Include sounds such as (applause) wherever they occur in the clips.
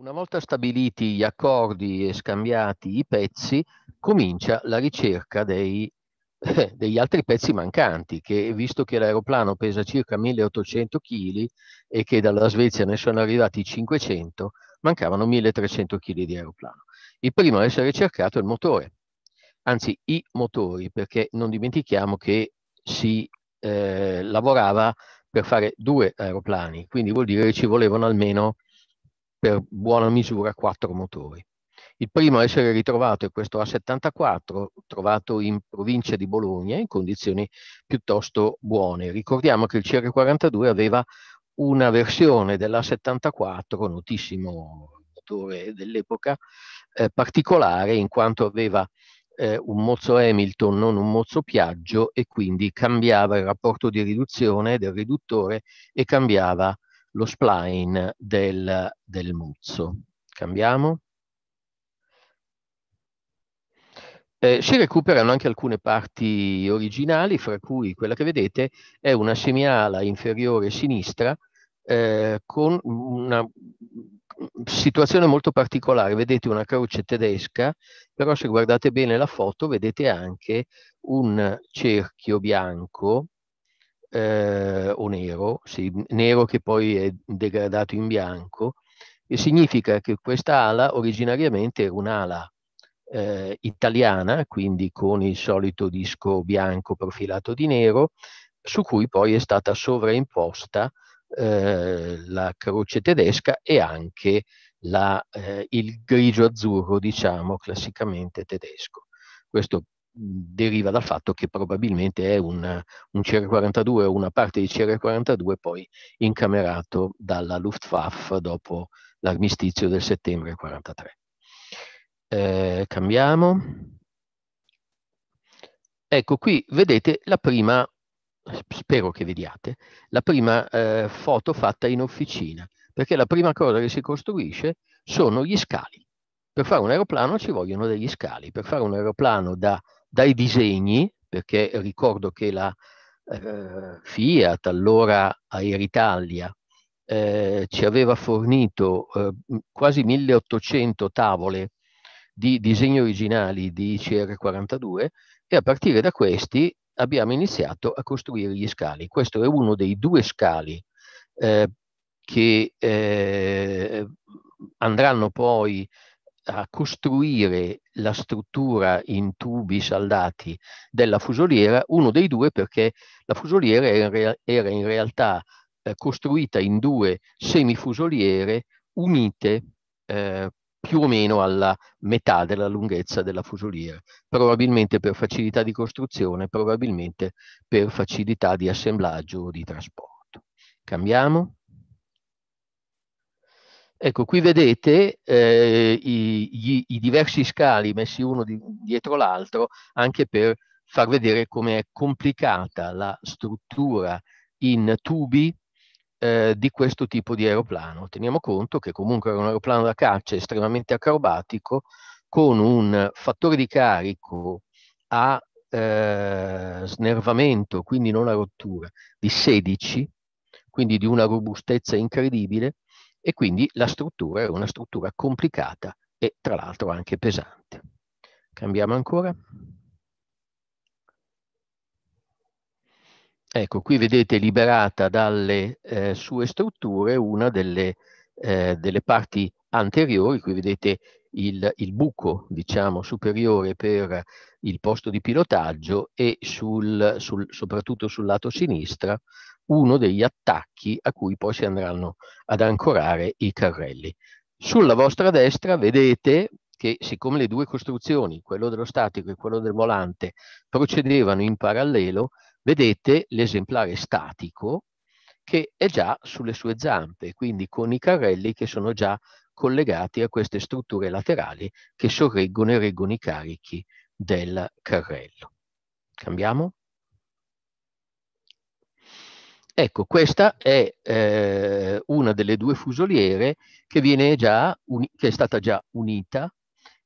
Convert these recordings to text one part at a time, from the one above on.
Una volta stabiliti gli accordi e scambiati i pezzi, comincia la ricerca dei, eh, (laughs) degli altri pezzi mancanti, che visto che l'aeroplano pesa circa 1800 kg e che dalla Svezia ne sono arrivati 500, mancavano 1300 kg di aeroplano. Il primo a essere cercato è il motore, anzi i motori, perché non dimentichiamo che si eh, lavorava per fare due aeroplani, quindi vuol dire che ci volevano almeno per buona misura quattro motori. Il primo a essere ritrovato è questo A74, trovato in provincia di Bologna in condizioni piuttosto buone. Ricordiamo che il CR42 aveva una versione dell'A74, notissimo motore dell'epoca, eh, particolare in quanto aveva eh, un mozzo Hamilton, non un mozzo Piaggio, e quindi cambiava il rapporto di riduzione del riduttore e cambiava lo spline del, del muzzo. Cambiamo. Eh, si recuperano anche alcune parti originali, fra cui quella che vedete è una semiala inferiore sinistra eh, con una situazione molto particolare. Vedete una croce tedesca, però se guardate bene la foto vedete anche un cerchio bianco eh, o nero, sì, nero che poi è degradato in bianco, e significa che questa ala originariamente era un'ala eh, italiana, quindi con il solito disco bianco profilato di nero, su cui poi è stata sovraimposta eh, la croce tedesca e anche la, eh, il grigio azzurro, diciamo, classicamente tedesco. Questo deriva dal fatto che probabilmente è un, un CR42 o una parte di CR42 poi incamerato dalla Luftwaffe dopo l'armistizio del settembre 43. Eh, cambiamo. Ecco qui vedete la prima, spero che vediate, la prima eh, foto fatta in officina, perché la prima cosa che si costruisce sono gli scali. Per fare un aeroplano ci vogliono degli scali, per fare un aeroplano da dai disegni, perché ricordo che la eh, Fiat, allora Aeritalia, eh, ci aveva fornito eh, quasi 1800 tavole di disegni originali di cr 42 e a partire da questi abbiamo iniziato a costruire gli scali. Questo è uno dei due scali eh, che eh, andranno poi a costruire la struttura in tubi saldati della fusoliera, uno dei due perché la fusoliera era in, rea era in realtà eh, costruita in due semifusoliere unite eh, più o meno alla metà della lunghezza della fusoliera, probabilmente per facilità di costruzione, probabilmente per facilità di assemblaggio o di trasporto. Cambiamo. Ecco, qui vedete eh, i, gli, i, diversi scali messi uno di, dietro l'altro anche per far vedere come è complicata la struttura in tubi eh, di questo tipo di aeroplano. Teniamo conto che comunque era un aeroplano da caccia estremamente acrobatico con un fattore di carico a eh, snervamento, quindi non a rottura, di 16, quindi di una robustezza incredibile, e quindi la struttura è una struttura complicata e tra l'altro anche pesante. Cambiamo ancora. Ecco, qui vedete liberata dalle eh, sue strutture una delle, eh, delle, parti anteriori, qui vedete il, il, buco, diciamo, superiore per il posto di pilotaggio e sul, sul, soprattutto sul lato sinistra uno degli attacchi a cui poi si andranno ad ancorare i carrelli. Sulla vostra destra vedete che siccome le due costruzioni, quello dello statico e quello del volante, procedevano in parallelo, vedete l'esemplare statico che è già sulle sue zampe, quindi con i carrelli che sono già collegati a queste strutture laterali che sorreggono e reggono i carichi del carrello. Cambiamo? Ecco, questa è eh, una delle due fusoliere che, già che è stata già unita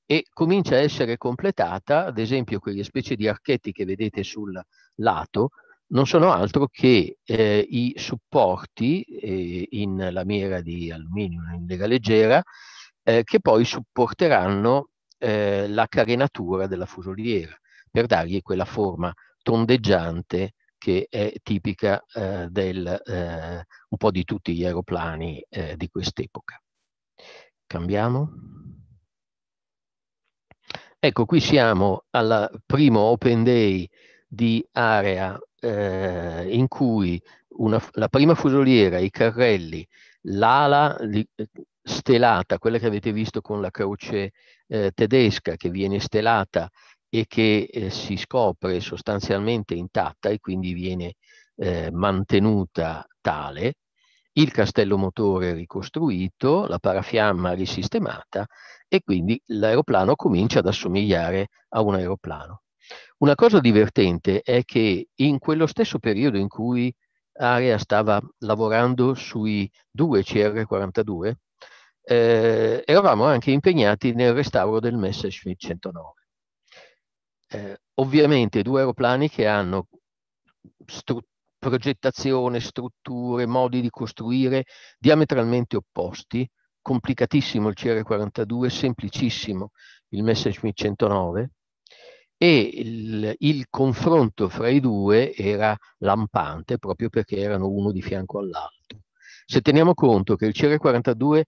e comincia a essere completata, ad esempio quelle specie di archetti che vedete sul lato, non sono altro che eh, i supporti eh, in lamiera di alluminio, in lega leggera, eh, che poi supporteranno eh, la carenatura della fusoliera per dargli quella forma tondeggiante che è tipica eh, del, eh, un po' di tutti gli aeroplani eh, di quest'epoca. Cambiamo. Ecco, qui siamo al primo Open Day di area eh, in cui una, la prima fusoliera, i carrelli, l'ala eh, stelata, quella che avete visto con la croce eh, tedesca che viene stelata e che eh, si scopre sostanzialmente intatta e quindi viene eh, mantenuta tale, il castello motore ricostruito, la parafiamma risistemata e quindi l'aeroplano comincia ad assomigliare a un aeroplano. Una cosa divertente è che in quello stesso periodo in cui Area stava lavorando sui due CR42, eh, eravamo anche impegnati nel restauro del Messerschmitt 109 eh, ovviamente due aeroplani che hanno stru progettazione, strutture, modi di costruire diametralmente opposti, complicatissimo il CR42, semplicissimo il Messerschmitt 109 e il, il confronto fra i due era lampante proprio perché erano uno di fianco all'altro. Se teniamo conto che il CR42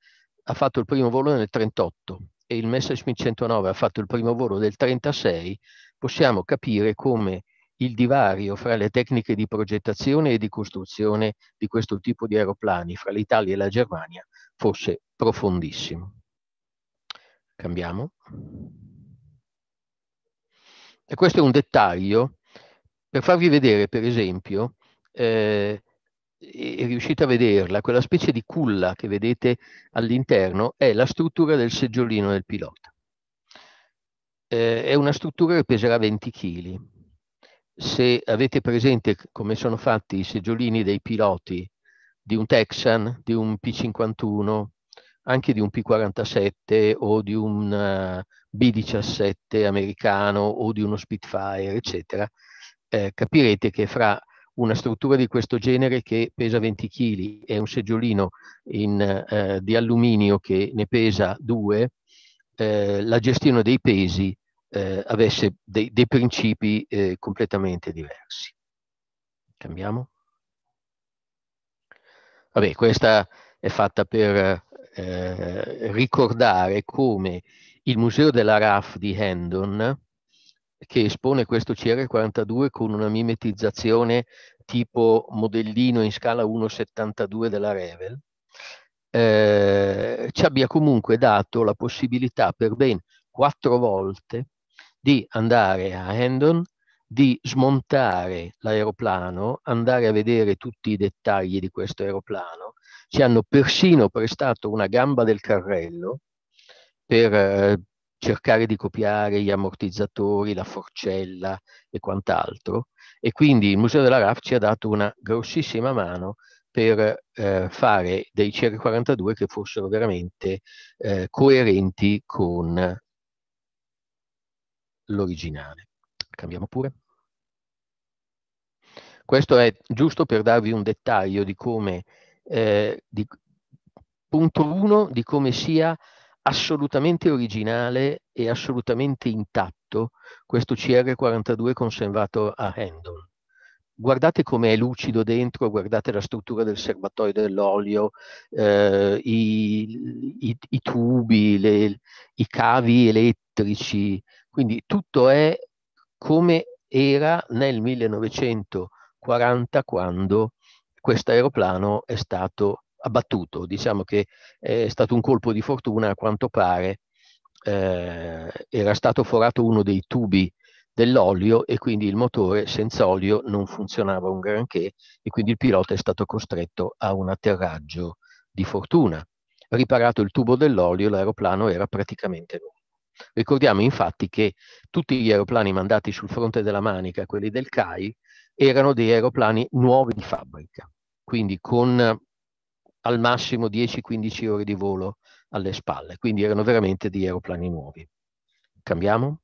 ha fatto il primo volo nel 1938 e il Messerschmitt 109 ha fatto il primo volo del 1936, possiamo capire come il divario fra le tecniche di progettazione e di costruzione di questo tipo di aeroplani fra l'Italia e la Germania fosse profondissimo. Cambiamo. E questo è un dettaglio per farvi vedere, per esempio, eh, riuscite a vederla, quella specie di culla che vedete all'interno è la struttura del seggiolino del pilota eh, è una struttura che peserà 20 kg. Se avete presente come sono fatti i seggiolini dei piloti di un Texan, di un P51, anche di un P47 o di un eh, B17 americano o di uno Spitfire, eccetera, eh, capirete che fra una struttura di questo genere che pesa 20 kg e un seggiolino in, eh, di alluminio che ne pesa 2, eh, la gestione dei pesi eh, avesse dei, dei principi eh, completamente diversi. Cambiamo. Vabbè, questa è fatta per eh, ricordare come il Museo della RAF di Hendon, che espone questo CR42 con una mimetizzazione tipo modellino in scala 1,72 della Revel, eh, ci abbia comunque dato la possibilità per ben quattro volte di andare a Hendon, di smontare l'aeroplano, andare a vedere tutti i dettagli di questo aeroplano. Ci hanno persino prestato una gamba del carrello per eh, cercare di copiare gli ammortizzatori, la forcella e quant'altro. E quindi il Museo della RAF ci ha dato una grossissima mano per eh, fare dei CR42 che fossero veramente eh, coerenti con l'originale. Cambiamo pure. Questo è giusto per darvi un dettaglio di come, eh, di, punto 1, di come sia assolutamente originale e assolutamente intatto questo CR42 conservato a Handon guardate come è lucido dentro, guardate la struttura del serbatoio dell'olio, eh, i, i, i, tubi, le, i cavi elettrici, quindi tutto è come era nel 1940 quando questo aeroplano è stato abbattuto. Diciamo che è stato un colpo di fortuna a quanto pare. Eh, era stato forato uno dei tubi dell'olio e quindi il motore senza olio non funzionava un granché e quindi il pilota è stato costretto a un atterraggio di fortuna. Riparato il tubo dell'olio, l'aeroplano era praticamente nuovo. Ricordiamo infatti che tutti gli aeroplani mandati sul fronte della Manica, quelli del CAI, erano dei aeroplani nuovi di fabbrica, quindi con al massimo 10-15 ore di volo alle spalle, quindi erano veramente degli aeroplani nuovi. Cambiamo?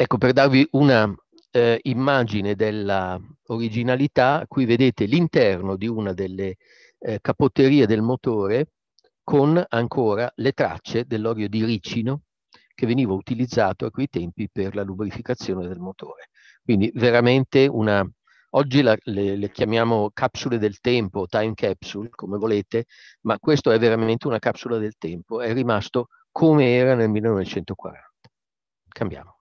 Ecco, per darvi una eh, immagine della originalità, qui vedete l'interno di una delle eh, capotterie del motore con ancora le tracce dell'olio di ricino che veniva utilizzato a quei tempi per la lubrificazione del motore. Quindi veramente una... Oggi la, le, le chiamiamo capsule del tempo, time capsule, come volete, ma questo è veramente una capsula del tempo, è rimasto come era nel 1940. Cambiamo.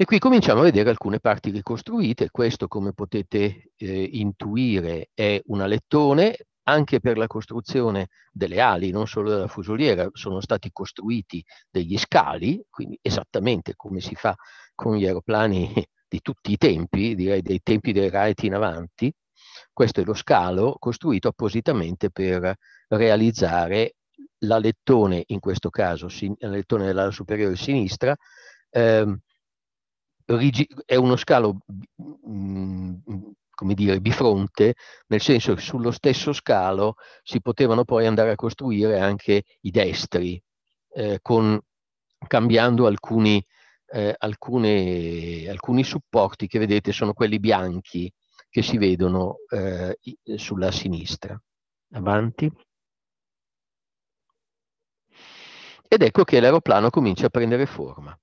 E qui cominciamo a vedere alcune parti ricostruite, questo come potete eh, intuire è un alettone, anche per la costruzione delle ali, non solo della fusoliera, sono stati costruiti degli scali, quindi esattamente come si fa con gli aeroplani di tutti i tempi, direi dei tempi dei Raeti in avanti. Questo è lo scalo costruito appositamente per realizzare l'alettone, in questo caso l'alettone dell'ala superiore sinistra, ehm, è uno scalo, mm, mm, come dire, bifronte, nel senso che sullo stesso scalo si potevano poi andare a costruire anche i destri, eh, con, cambiando alcuni, eh, alcune, alcuni, supporti che vedete sono quelli bianchi che si vedono eh, sulla sinistra. Avanti. Ed ecco che l'aeroplano comincia a prendere forma.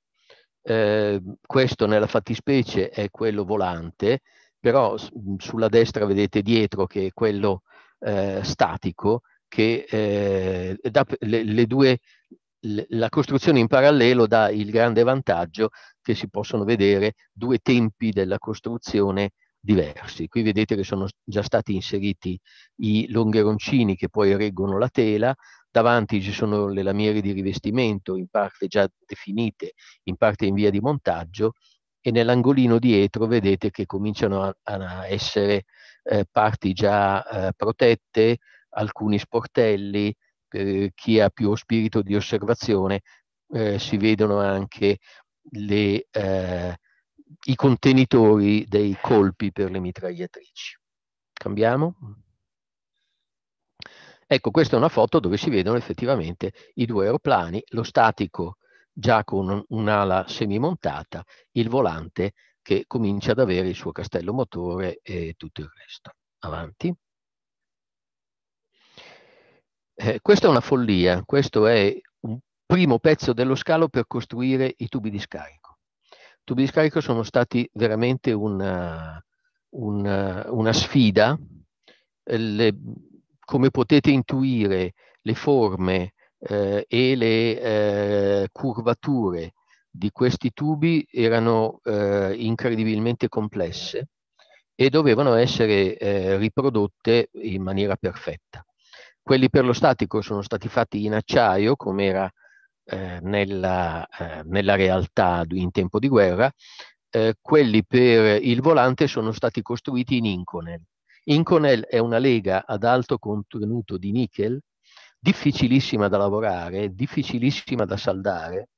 Ehm, questo nella fattispecie è quello volante, però sulla destra vedete dietro che è quello eh, statico, che eh, le, le due, le, la costruzione in parallelo dà il grande vantaggio che si possono vedere due tempi della costruzione diversi. Qui vedete che sono già stati inseriti i longheroncini che poi reggono la tela, Davanti ci sono le lamiere di rivestimento, in parte già definite, in parte in via di montaggio, e nell'angolino dietro vedete che cominciano a, a essere eh, parti già eh, protette, alcuni sportelli, per chi ha più spirito di osservazione eh, si vedono anche le, eh, i contenitori dei colpi per le mitragliatrici. Cambiamo. Ecco, questa è una foto dove si vedono effettivamente i due aeroplani, lo statico già con un'ala semimontata, il volante che comincia ad avere il suo castello motore e tutto il resto. Avanti. Eh, questa è una follia, questo è un primo pezzo dello scalo per costruire i tubi di scarico. I tubi di scarico sono stati veramente una, una, una sfida. Le, come potete intuire, le forme eh, e le eh, curvature di questi tubi erano eh, incredibilmente complesse e dovevano essere eh, riprodotte in maniera perfetta. Quelli per lo statico sono stati fatti in acciaio, come era eh, nella, nella realtà in tempo di guerra, eh, quelli per il volante sono stati costruiti in Inconel Inconel è una lega ad alto contenuto di nickel, difficilissima da lavorare, difficilissima da saldare,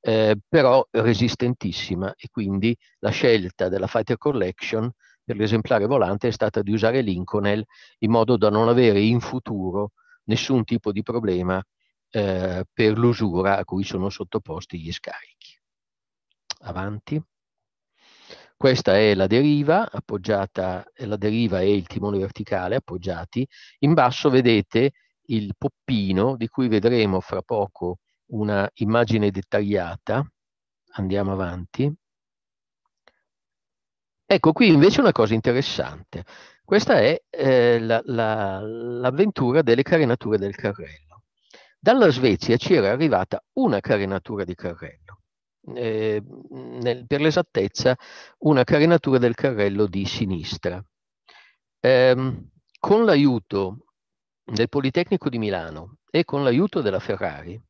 eh, però resistentissima e quindi la scelta della Fighter Collection per l'esemplare volante è stata di usare l'Inconel in modo da non avere in futuro nessun tipo di problema eh, per l'usura a cui sono sottoposti gli scarichi. Avanti. Questa è la deriva appoggiata, la deriva e il timone verticale appoggiati. In basso vedete il poppino di cui vedremo fra poco una immagine dettagliata. Andiamo avanti. Ecco qui invece una cosa interessante. Questa è eh, l'avventura la, la, delle carenature del carrello. Dalla Svezia ci era arrivata una carenatura di carrello eh, nel, per l'esattezza una carenatura del carrello di sinistra. Eh, con l'aiuto del Politecnico di Milano e con l'aiuto della Ferrari,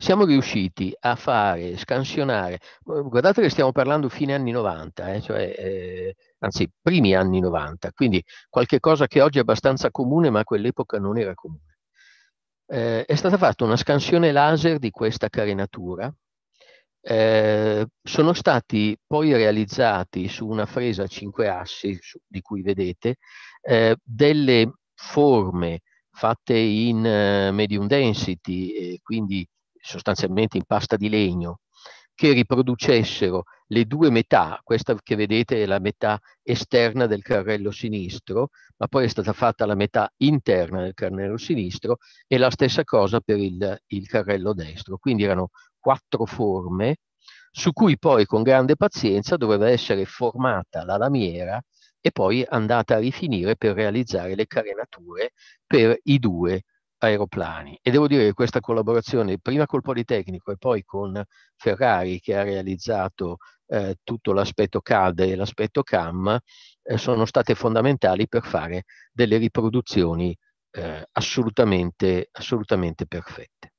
siamo riusciti a fare scansionare, eh, guardate che stiamo parlando fine anni 90, eh, cioè, eh, anzi primi anni 90, quindi qualche cosa che oggi è abbastanza comune ma a quell'epoca non era comune. Eh, è stata fatta una scansione laser di questa carenatura eh, sono stati poi realizzati su una fresa a cinque assi, su, di cui vedete, eh, delle forme fatte in eh, medium density, quindi sostanzialmente in pasta di legno, che riproducessero le due metà, questa che vedete è la metà esterna del carrello sinistro, ma poi è stata fatta la metà interna del carrello sinistro e la stessa cosa per il, il carrello destro. Quindi erano quattro forme su cui poi con grande pazienza doveva essere formata la lamiera e poi andata a rifinire per realizzare le carenature per i due aeroplani. E devo dire che questa collaborazione, prima col Politecnico e poi con Ferrari che ha realizzato eh, tutto l'aspetto CAD e l'aspetto CAM, eh, sono state fondamentali per fare delle riproduzioni eh, assolutamente, assolutamente perfette.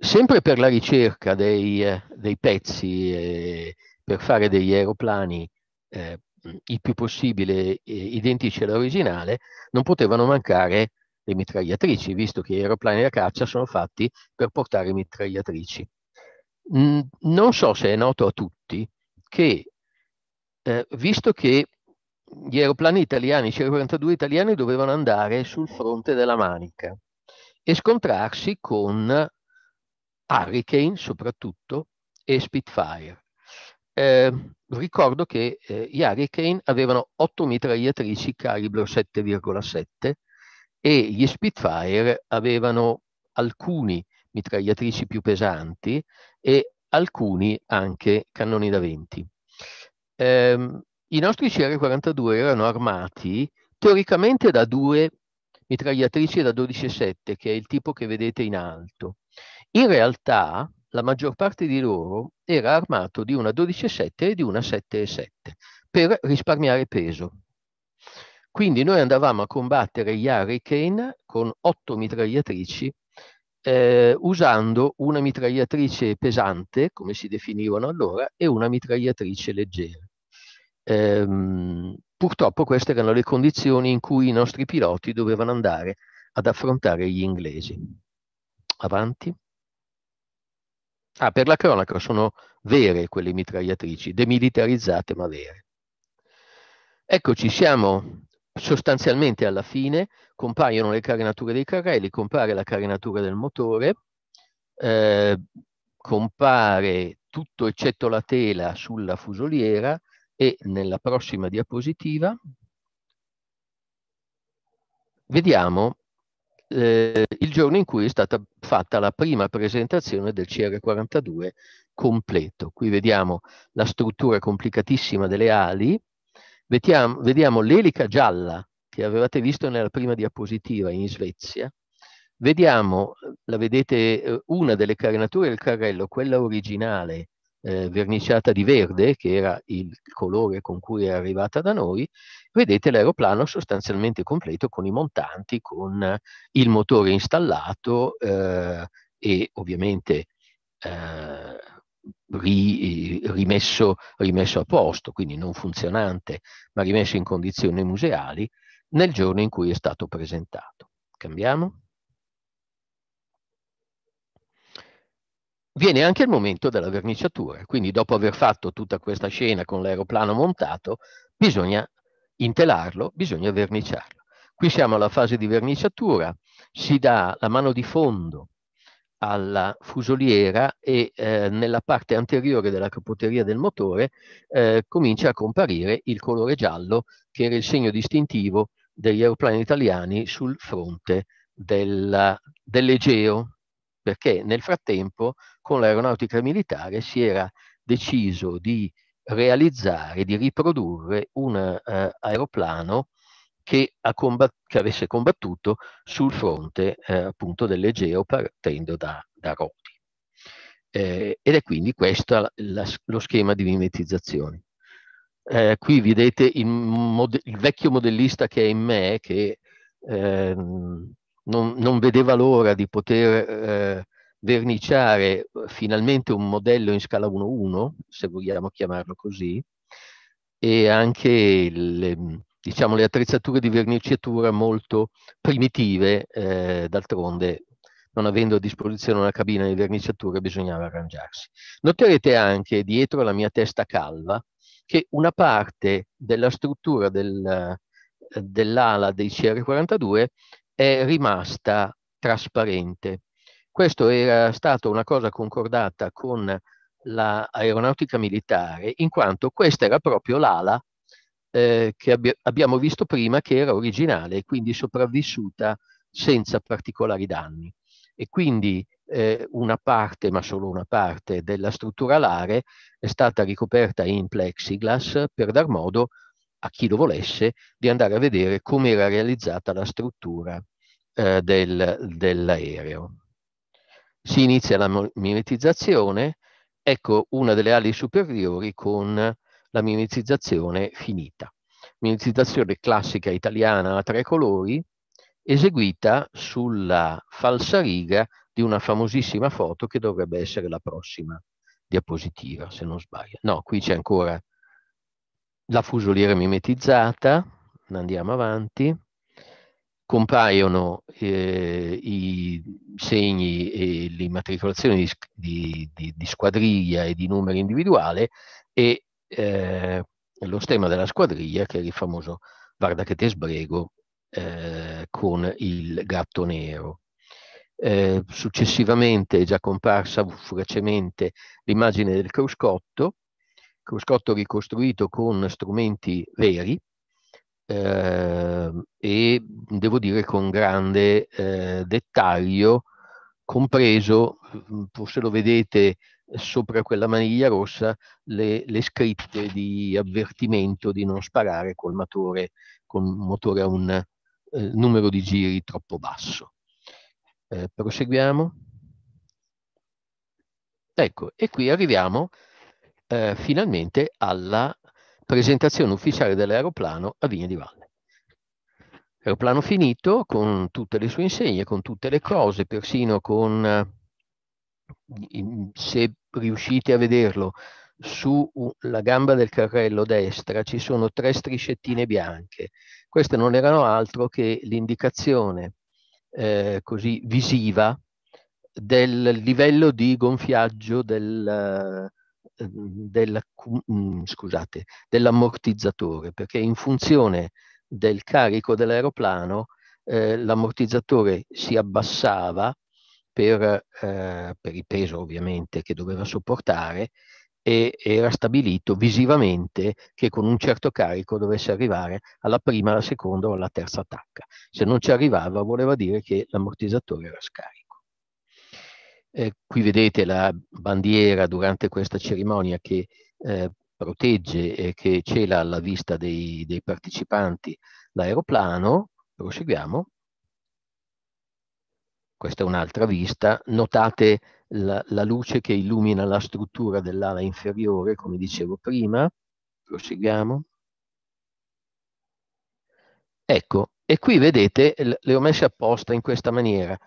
sempre per la ricerca dei, dei pezzi, eh, per fare degli aeroplani eh, il più possibile eh, identici all'originale, non potevano mancare le mitragliatrici, visto che gli aeroplani da caccia sono fatti per portare mitragliatrici. Mm, non so se è noto a tutti che, eh, visto che gli aeroplani italiani, i 42 italiani, dovevano andare sul fronte della Manica e scontrarsi con Hurricane soprattutto e Spitfire. Eh, ricordo che eh, gli Hurricane avevano 8 mitragliatrici calibro 7,7 e gli Spitfire avevano alcuni mitragliatrici più pesanti e alcuni anche cannoni da 20. Eh, I nostri CR-42 erano armati teoricamente da due mitragliatrici da 12,7, che è il tipo che vedete in alto, in realtà la maggior parte di loro era armato di una 12,7 e di una 7,7 per risparmiare peso. Quindi noi andavamo a combattere gli Hurricane con otto mitragliatrici eh, usando una mitragliatrice pesante, come si definivano allora, e una mitragliatrice leggera. Ehm, purtroppo queste erano le condizioni in cui i nostri piloti dovevano andare ad affrontare gli inglesi. Avanti. Ah, per la cronaca sono vere quelle mitragliatrici, demilitarizzate ma vere. Eccoci, siamo sostanzialmente alla fine, compaiono le carenature dei carrelli, compare la carenatura del motore, eh, compare tutto eccetto la tela sulla fusoliera e nella prossima diapositiva vediamo eh, il giorno in cui è stata fatta la prima presentazione del CR42 completo. Qui vediamo la struttura complicatissima delle ali, vediamo, vediamo l'elica gialla che avevate visto nella prima diapositiva in Svezia, vediamo, la vedete, eh, una delle carenature del carrello, quella originale, eh, verniciata di verde, che era il colore con cui è arrivata da noi, vedete l'aeroplano sostanzialmente completo con i montanti, con il motore installato eh, e ovviamente eh, ri, rimesso, rimesso a posto, quindi non funzionante, ma rimesso in condizioni museali nel giorno in cui è stato presentato. Cambiamo? viene anche il momento della verniciatura, quindi dopo aver fatto tutta questa scena con l'aeroplano montato, bisogna intelarlo, bisogna verniciarlo. Qui siamo alla fase di verniciatura, si dà la mano di fondo alla fusoliera e eh, nella parte anteriore della capoteria del motore eh, comincia a comparire il colore giallo che era il segno distintivo degli aeroplani italiani sul fronte dell'Egeo, perché nel frattempo con l'aeronautica militare si era deciso di realizzare, di riprodurre un eh, aeroplano che, combat- che, avesse combattuto sul fronte eh, appunto dell'Egeo partendo da, da Rodi. Eh, ed è quindi questo la, la, lo schema di mimetizzazione. Eh, qui vedete il, mod- il, vecchio modellista che è in me, che ehm, non, non vedeva l'ora di poter eh, verniciare eh, finalmente un modello in scala 1-1, se vogliamo chiamarlo così, e anche le, diciamo, le attrezzature di verniciatura molto primitive, eh, d'altronde non avendo a disposizione una cabina di verniciatura bisognava arrangiarsi. Noterete anche dietro la mia testa calva che una parte della struttura del, eh, dell'ala dei CR42 è rimasta trasparente. Questo era stata una cosa concordata con l'aeronautica militare, in quanto questa era proprio l'ala eh, che abbi abbiamo visto prima, che era originale e quindi sopravvissuta senza particolari danni. E quindi eh, una parte, ma solo una parte, della struttura alare è stata ricoperta in plexiglass per dar modo a chi lo volesse di andare a vedere come era realizzata la struttura eh, del, dell'aereo. Si inizia la mimetizzazione, ecco una delle ali superiori con la mimetizzazione finita. Mimetizzazione classica italiana a tre colori, eseguita sulla falsa riga di una famosissima foto che dovrebbe essere la prossima diapositiva, se non sbaglio. No, qui c'è ancora la fusoliera mimetizzata, andiamo avanti compaiono eh, i segni e le immatricolazioni di, di, di, squadriglia e di numero individuale e eh, lo stemma della squadriglia che è il famoso Guarda che te sbrego eh, con il gatto nero. Eh, successivamente è già comparsa fugacemente l'immagine del cruscotto, cruscotto ricostruito con strumenti veri, eh, e devo dire con grande eh, dettaglio, compreso, mm, forse lo vedete sopra quella maniglia rossa, le, le scritte di avvertimento di non sparare col motore, con motore a un eh, numero di giri troppo basso. Eh, proseguiamo. Ecco, e qui arriviamo eh, finalmente alla presentazione ufficiale dell'aeroplano a Vigna di Valle. Aeroplano finito con tutte le sue insegne, con tutte le cose, persino con, eh, se riuscite a vederlo, sulla gamba del carrello destra ci sono tre striscettine bianche. Queste non erano altro che l'indicazione eh, così visiva del livello di gonfiaggio del, Ehm, della, mm, scusate, dell'ammortizzatore, perché in funzione del carico dell'aeroplano eh, l'ammortizzatore si abbassava per, eh, per, il peso ovviamente che doveva sopportare e era stabilito visivamente che con un certo carico dovesse arrivare alla prima, alla seconda o alla terza attacca. Se non ci arrivava voleva dire che l'ammortizzatore era scarico. Eh, qui vedete la bandiera durante questa cerimonia che eh, protegge e che cela alla vista dei, dei partecipanti l'aeroplano. Proseguiamo. Questa è un'altra vista. Notate la, la luce che illumina la struttura dell'ala inferiore, come dicevo prima. Proseguiamo. Ecco, e qui vedete, le ho messe apposta in questa maniera.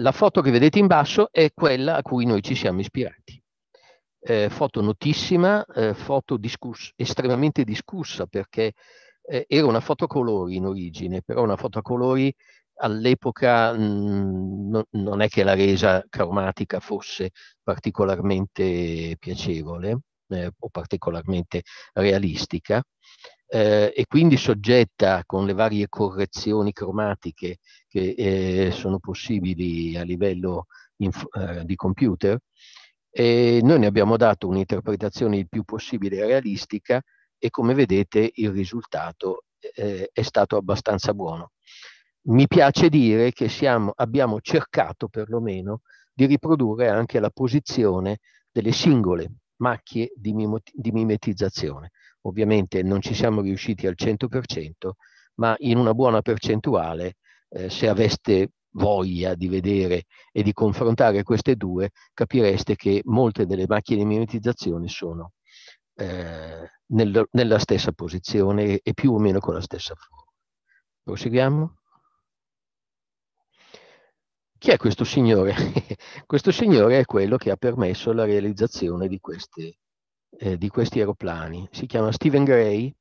La foto che vedete in basso è quella a cui noi ci siamo ispirati. Eh, foto notissima, eh, foto discuss estremamente discussa perché eh, era una foto a colori in origine, però una foto a colori all'epoca mm, no, non è che la resa cromatica fosse particolarmente piacevole eh, o particolarmente realistica eh, e quindi soggetta con le varie correzioni cromatiche che eh, sono possibili a livello eh, di computer. E noi ne abbiamo dato un'interpretazione il più possibile realistica e come vedete il risultato eh, è stato abbastanza buono. Mi piace dire che siamo, abbiamo cercato perlomeno di riprodurre anche la posizione delle singole macchie di, mimetizzazione. Ovviamente non ci siamo riusciti al 100%, ma in una buona percentuale, eh, se aveste voglia di vedere e di confrontare queste due, capireste che molte delle macchine di mimetizzazione sono eh, nel, nella stessa posizione e più o meno con la stessa forma. Proseguiamo. Chi è questo signore? (laughs) questo signore è quello che ha permesso la realizzazione di queste eh, di questi aeroplani. Si chiama Stephen Gray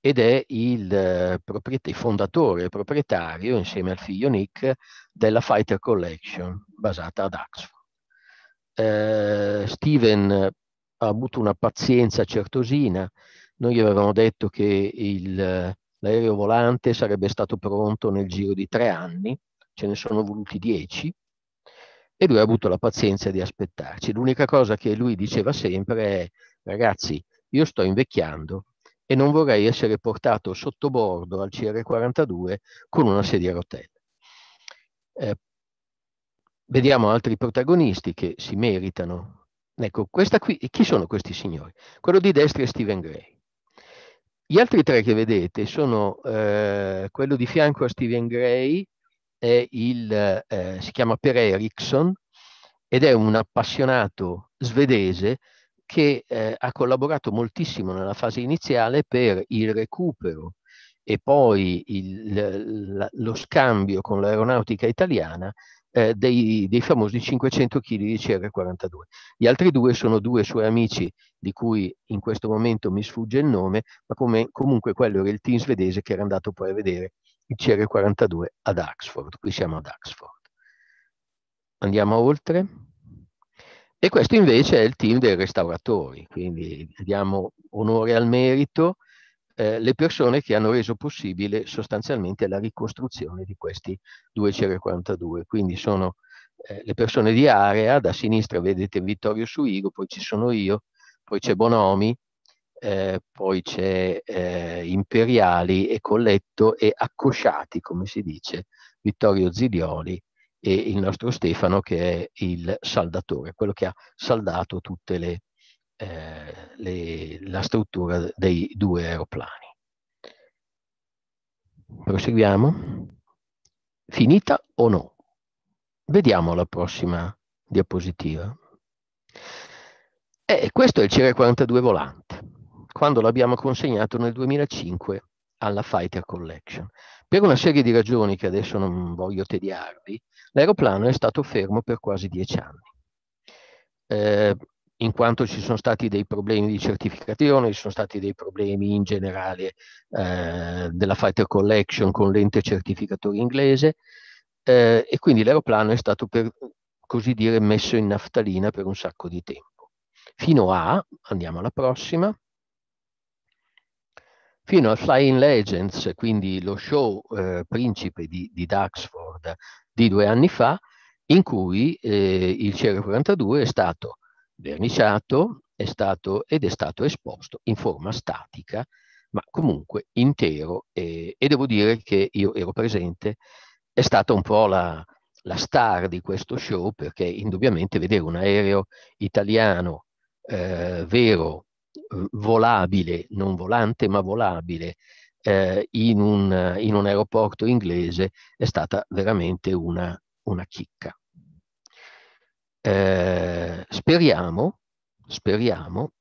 ed è il eh, fondatore e proprietario, insieme al figlio Nick, della Fighter Collection basata ad Oxford. Eh, Steven ha avuto una pazienza certosina. Noi gli avevamo detto che il, l'aereo volante sarebbe stato pronto nel giro di tre anni, ce ne sono voluti dieci e lui ha avuto la pazienza di aspettarci. L'unica cosa che lui diceva sempre è ragazzi, io sto invecchiando e non vorrei essere portato sotto bordo al CR42 con una sedia a rotelle. Eh, vediamo altri protagonisti che si meritano. Ecco, questa qui, chi sono questi signori? Quello di destra è Stephen Gray. Gli altri tre che vedete sono eh, quello di fianco a Stephen Gray, il, eh, si chiama Per Eriksson ed è un appassionato svedese che eh, ha collaborato moltissimo nella fase iniziale per il recupero e poi il, la, lo scambio con l'aeronautica italiana eh, dei, dei, famosi 500 kg di CR42. Gli altri due sono due suoi amici, di cui in questo momento mi sfugge il nome, ma come, comunque quello era il team svedese che era andato poi a vedere il CR42 ad Oxford, qui siamo ad Oxford. Andiamo oltre. E questo invece è il team dei restauratori, quindi diamo onore al merito, eh, le persone che hanno reso possibile sostanzialmente la ricostruzione di questi due CR42. Quindi sono eh, le persone di area, da sinistra vedete Vittorio Suigo, poi ci sono io, poi c'è Bonomi, eh, poi c'è eh, Imperiali e Colletto e accosciati, come si dice, Vittorio Zidioli e il nostro Stefano che è il saldatore, quello che ha saldato tutta eh, la struttura dei due aeroplani. Proseguiamo. Finita o no? Vediamo la prossima diapositiva. Eh, questo è il CR42 volante quando l'abbiamo consegnato nel 2005 alla Fighter Collection. Per una serie di ragioni che adesso non voglio tediarvi, l'aeroplano è stato fermo per quasi dieci anni. Eh, in quanto ci sono stati dei problemi di certificazione, ci sono stati dei problemi in generale eh, della Fighter Collection con l'ente certificatore inglese eh, e quindi l'aeroplano è stato per così dire messo in naftalina per un sacco di tempo. Fino a, andiamo alla prossima, fino a Flying Legends, cioè quindi lo show eh, principe di, di Duxford di due anni fa, in cui eh, il CR42 è stato verniciato è stato, ed è stato esposto in forma statica, ma comunque intero. E, e devo dire che io ero presente, è stata un po' la, la star di questo show perché indubbiamente vedere un aereo italiano eh, vero volabile, non volante ma volabile, eh, in, un, in, un, aeroporto inglese è stata veramente una, una chicca. Eh, speriamo, speriamo,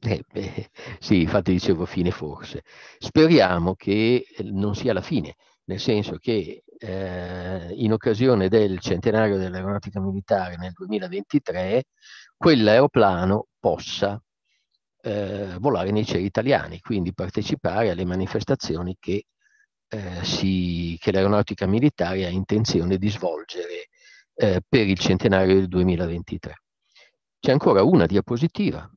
eh beh, sì, infatti dicevo fine forse, speriamo che non sia la fine, nel senso che eh, in occasione del centenario dell'aeronautica militare nel 2023, quell'aeroplano possa eh, volare nei cieli italiani, quindi partecipare alle manifestazioni che, eh, si, che l'aeronautica militare ha intenzione di svolgere eh, per il centenario del 2023. C'è ancora una diapositiva.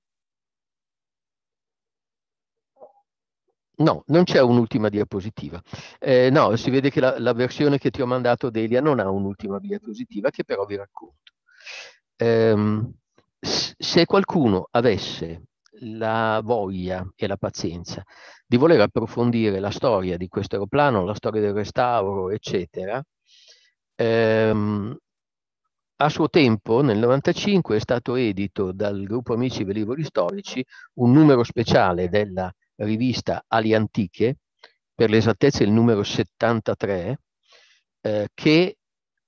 No, non c'è un'ultima diapositiva. Eh, no, si vede che la, la, versione che ti ho mandato Delia non ha un'ultima diapositiva che però vi racconto. Ehm, se qualcuno avesse la voglia e la pazienza di voler approfondire la storia di questo aeroplano, la storia del restauro, eccetera. Ehm, a suo tempo, nel 1995, è stato edito dal gruppo Amici Velivoli Storici un numero speciale della rivista Ali Antiche, per l'esattezza il numero 73, eh, che,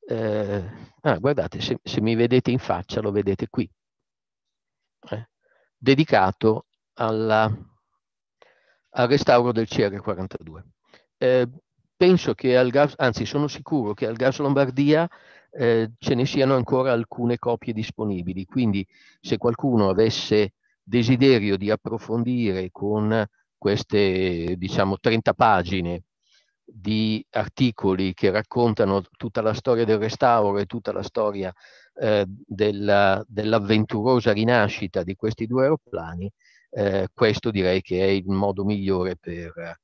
eh, ah, guardate, se, se, mi vedete in faccia lo vedete qui. Eh dedicato alla, al restauro del CR42. Eh, penso che al GAS, anzi sono sicuro che al GAS Lombardia eh, ce ne siano ancora alcune copie disponibili, quindi se qualcuno avesse desiderio di approfondire con queste diciamo 30 pagine di articoli che raccontano tutta la storia del restauro e tutta la storia eh, della, dell'avventurosa rinascita di questi due aeroplani, eh, questo direi che è il modo migliore per,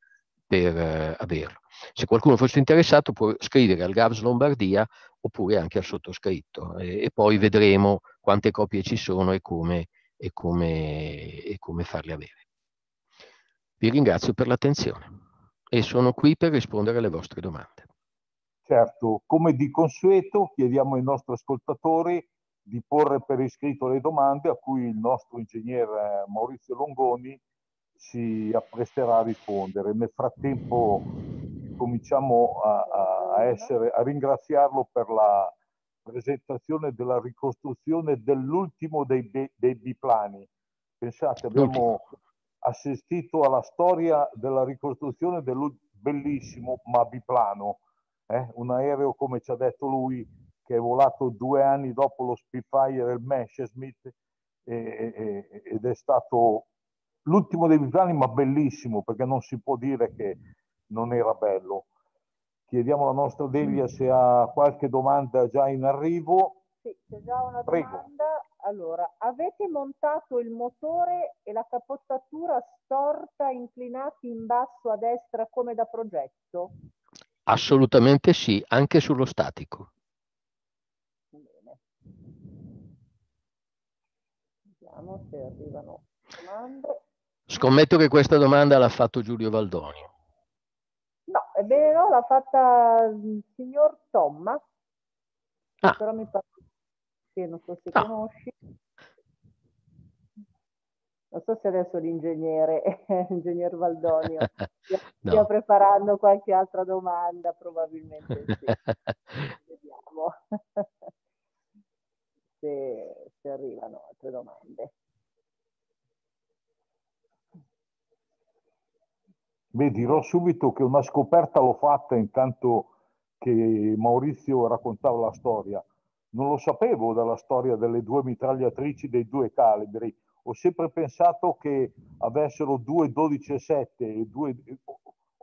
per eh, averlo. Se qualcuno fosse interessato può scrivere al Gavs Lombardia oppure anche al sottoscritto e, eh, e poi vedremo quante copie ci sono e come, e come, e come farle avere. Vi ringrazio per l'attenzione e sono qui per rispondere alle vostre domande. Certo, come di consueto chiediamo ai nostri ascoltatori di porre per iscritto le domande a cui il nostro ingegnere eh, Maurizio Longoni si appresterà a rispondere. Nel frattempo cominciamo a, a, essere, a ringraziarlo per la presentazione della ricostruzione dell'ultimo dei, dei biplani. Pensate, abbiamo assistito alla storia della ricostruzione dell'ultimo bellissimo ma biplano eh? un aereo come ci ha detto lui che è volato due anni dopo lo Spitfire e il Messerschmitt ed è stato l'ultimo dei Viviani ma bellissimo perché non si può dire che non era bello chiediamo alla nostra Delia se ha qualche domanda già in arrivo sì, c'è già una domanda allora avete montato il motore e la capottatura storta inclinati in basso a destra come da progetto Assolutamente sì, anche sullo statico. Vediamo se arrivano domande. Scommetto che questa domanda l'ha fatto Giulio Valdoni. No, è vero, l'ha fatta il signor Tomma. Ah. Però mi fa che non so se no. conosci non so se adesso l'ingegnere, (laughs) l'ingegner Valdonio, (laughs) stia, no. stia preparando qualche altra domanda, probabilmente sì. (laughs) Vediamo se, se arrivano altre domande. Beh, dirò subito che una scoperta l'ho fatta intanto che Maurizio raccontava la storia. Non lo sapevo della storia delle due mitragliatrici dei due calibri ho sempre pensato che avessero 2, 12 e 7. 2...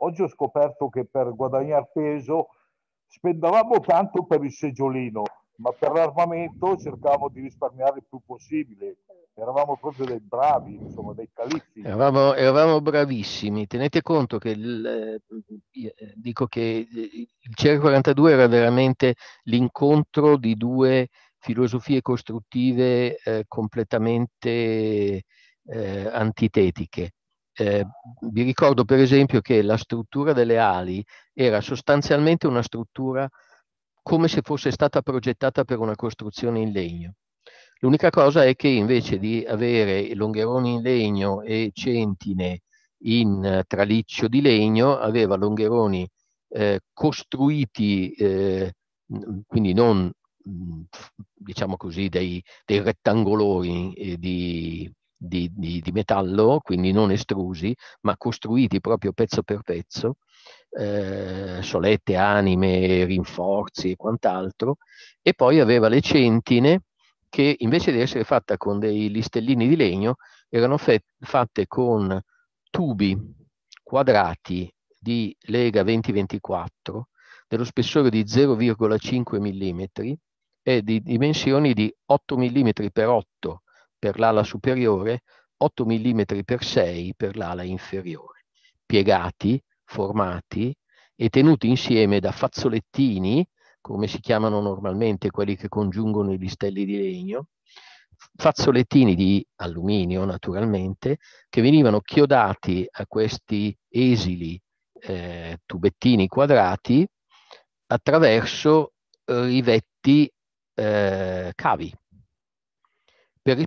Oggi ho scoperto che per guadagnare peso spendavamo tanto per il seggiolino, ma per l'armamento cercavamo di risparmiare il più possibile. Eravamo proprio dei bravi, insomma, dei calippi. Eravamo, eravamo, bravissimi. Tenete conto che il, eh, eh dico che eh, il CR42 era veramente l'incontro di due filosofie costruttive eh, completamente eh, antitetiche. Eh, vi ricordo per esempio che la struttura delle ali era sostanzialmente una struttura come se fosse stata progettata per una costruzione in legno. L'unica cosa è che invece di avere longheroni in legno e centine in eh, traliccio di legno, aveva longheroni eh, costruiti, eh, quindi non diciamo così, dei, dei rettangolori eh, di, di, di, di, metallo, quindi non estrusi, ma costruiti proprio pezzo per pezzo, eh, solette, anime, rinforzi e quant'altro, e poi aveva le centine che invece di essere fatta con dei listellini di legno, erano fatte con tubi quadrati di lega 2024 dello spessore di 0,5 mm è di dimensioni di 8 mm x 8 per l'ala superiore, 8 mm x 6 per l'ala inferiore, piegati, formati e tenuti insieme da fazzolettini, come si chiamano normalmente quelli che congiungono i listelli di legno, fazzolettini di alluminio naturalmente, che venivano chiodati a questi esili eh, tubettini quadrati attraverso rivetti eh, eh, cavi. Per,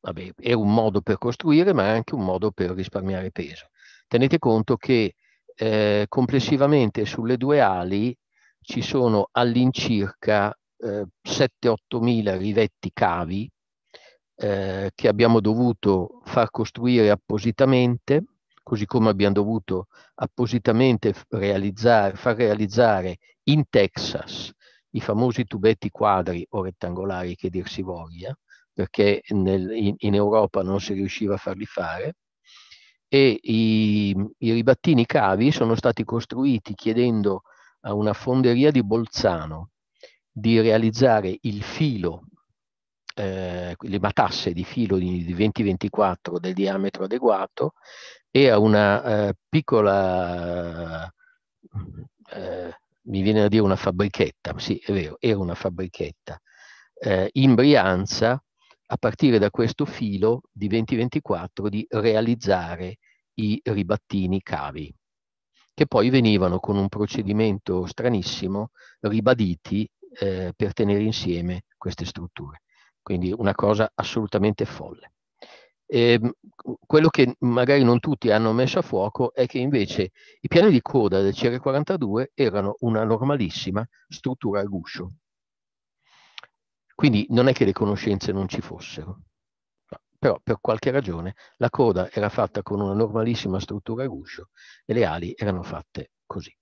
vabbè, era un modo per costruire, ma anche un modo per risparmiare peso. Tenete conto che eh, complessivamente sulle due ali ci sono all'incirca eh, 7-8 mila rivetti cavi eh, che abbiamo dovuto far costruire appositamente, così come abbiamo dovuto appositamente realizzare, far realizzare in Texas i famosi tubetti quadri o rettangolari che dir si voglia, perché nel, in, in, Europa non si riusciva a farli fare, e i, i ribattini cavi sono stati costruiti chiedendo a una fonderia di Bolzano di realizzare il filo eh, le matasse di filo di, di 20-24 del diametro adeguato e a una eh, piccola eh, mi viene da dire una fabbrichetta, sì è vero, era una fabbrichetta, eh, in Brianza a partire da questo filo di 2024 di realizzare i ribattini cavi, che poi venivano con un procedimento stranissimo ribaditi eh, per tenere insieme queste strutture. Quindi una cosa assolutamente folle. E ehm, quello che magari non tutti hanno messo a fuoco è che invece i piani di coda del CR42 erano una normalissima struttura a guscio. Quindi non è che le conoscenze non ci fossero, però per qualche ragione la coda era fatta con una normalissima struttura a guscio e le ali erano fatte così.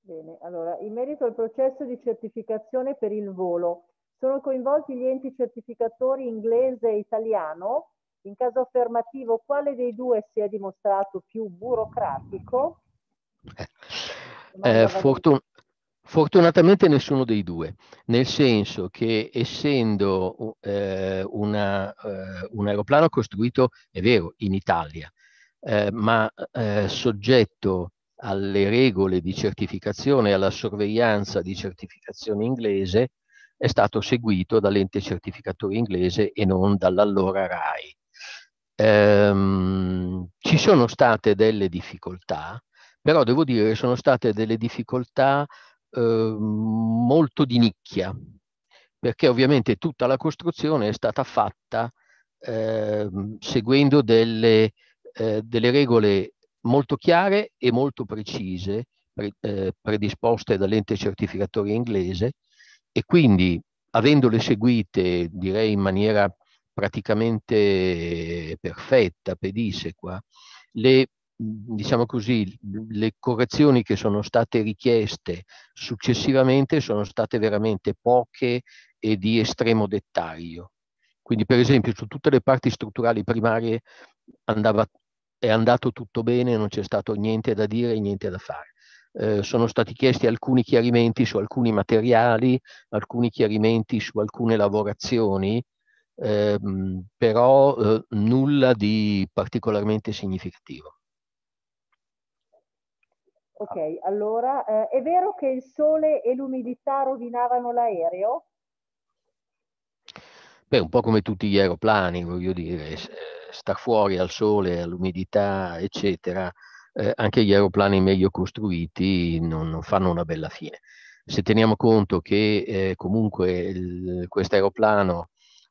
Bene, allora, in merito al processo di certificazione per il volo, sono coinvolti gli enti certificatori inglese e italiano. In caso affermativo, quale dei due si è dimostrato più burocratico? Eh, fortun fortunatamente nessuno dei due, nel senso che essendo eh, una, eh, un aeroplano costruito, è vero, in Italia, eh, ma eh, soggetto alle regole di certificazione e alla sorveglianza di certificazione inglese, è stato seguito dall'ente certificatore inglese e non dall'allora RAI. Ehm, ci sono state delle difficoltà, però devo dire che sono state delle difficoltà eh, molto di nicchia, perché ovviamente tutta la costruzione è stata fatta eh, seguendo delle, eh, delle, regole molto chiare e molto precise, pre, eh, predisposte dall'ente certificatore inglese, e quindi avendole seguite direi in maniera praticamente eh, perfetta, pedisequa, le, diciamo così, le correzioni che sono state richieste successivamente sono state veramente poche e di estremo dettaglio. Quindi per esempio su tutte le parti strutturali primarie andava, è andato tutto bene, non c'è stato niente da dire, niente da fare. Eh, sono stati chiesti alcuni chiarimenti su alcuni materiali, alcuni chiarimenti su alcune lavorazioni, ehm, però eh, nulla di particolarmente significativo. Ok, allora eh, è vero che il sole e l'umidità rovinavano l'aereo? Beh, un po' come tutti gli aeroplani, voglio dire, eh, star fuori al sole, all'umidità, eccetera, eh, anche gli aeroplani meglio costruiti non, non, fanno una bella fine. Se teniamo conto che eh, comunque questo aeroplano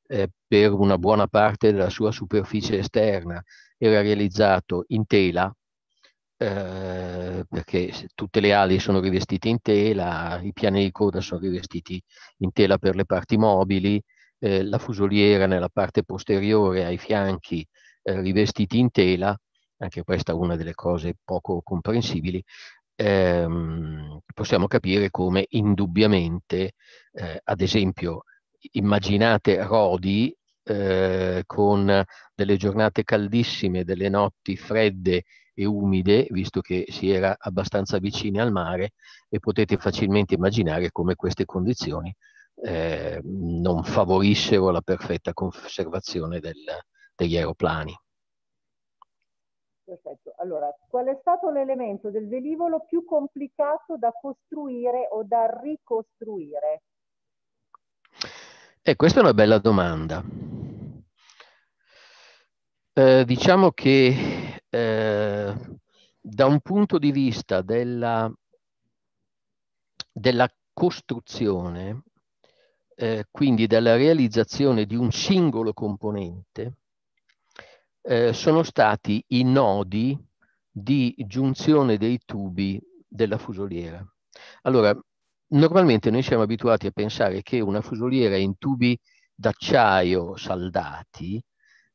eh, per una buona parte della sua superficie esterna era realizzato in tela, eh, perché tutte le ali sono rivestite in tela, i piani di coda sono rivestiti in tela per le parti mobili, eh, la fusoliera nella parte posteriore ai fianchi eh, rivestiti in tela, anche questa è una delle cose poco comprensibili, ehm, possiamo capire come indubbiamente, eh, ad esempio, immaginate Rodi eh, con delle giornate caldissime, delle notti fredde e umide, visto che si era abbastanza vicini al mare, e potete facilmente immaginare come queste condizioni eh, non favorissero la perfetta conservazione del, degli aeroplani. Perfetto. Allora, qual è stato l'elemento del velivolo più complicato da costruire o da ricostruire? Eh, questa è una bella domanda. Eh, diciamo che eh, da un punto di vista della, della costruzione, eh, quindi della realizzazione di un singolo componente, eh, sono stati i nodi di giunzione dei tubi della fusoliera. Allora, normalmente noi siamo abituati a pensare che una fusoliera in tubi d'acciaio saldati